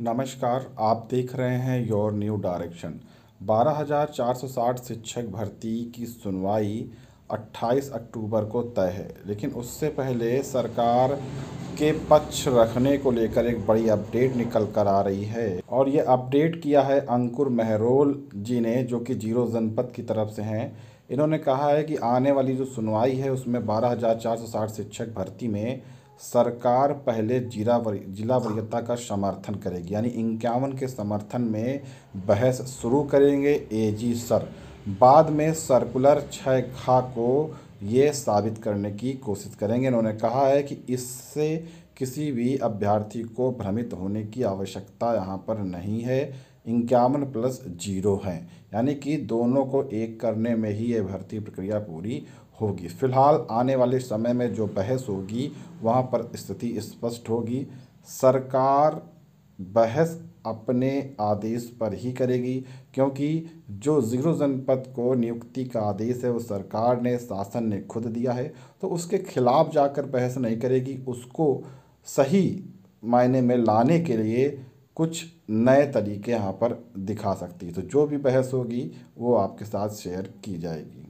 नमस्कार आप देख रहे हैं योर न्यू डायरेक्शन 12,460 शिक्षक भर्ती की सुनवाई 28 अक्टूबर को तय है लेकिन उससे पहले सरकार के पक्ष रखने को लेकर एक बड़ी अपडेट निकल कर आ रही है और ये अपडेट किया है अंकुर महरोल जी ने जो कि जीरो जनपद की तरफ से हैं इन्होंने कहा है कि आने वाली जो सुनवाई है उसमें 12,460 शिक्षक भर्ती में सरकार पहले जिला जिला वरीयता का समर्थन करेगी यानी इक्यावन के समर्थन में बहस शुरू करेंगे एजी सर बाद में सर्कुलर छः खा को ये साबित करने की कोशिश करेंगे उन्होंने कहा है कि इससे किसी भी अभ्यर्थी को भ्रमित होने की आवश्यकता यहाँ पर नहीं है इक्यावन प्लस जीरो है यानी कि दोनों को एक करने में ही ये भर्ती प्रक्रिया पूरी होगी फिलहाल आने वाले समय में जो बहस होगी वहाँ पर स्थिति स्पष्ट होगी सरकार बहस अपने आदेश पर ही करेगी क्योंकि जो ज़ीरो जनपद को नियुक्ति का आदेश है वो सरकार ने शासन ने खुद दिया है तो उसके खिलाफ जाकर बहस नहीं करेगी उसको सही मायने में लाने के लिए कुछ नए तरीके यहाँ पर दिखा सकती है तो जो भी बहस होगी वो आपके साथ शेयर की जाएगी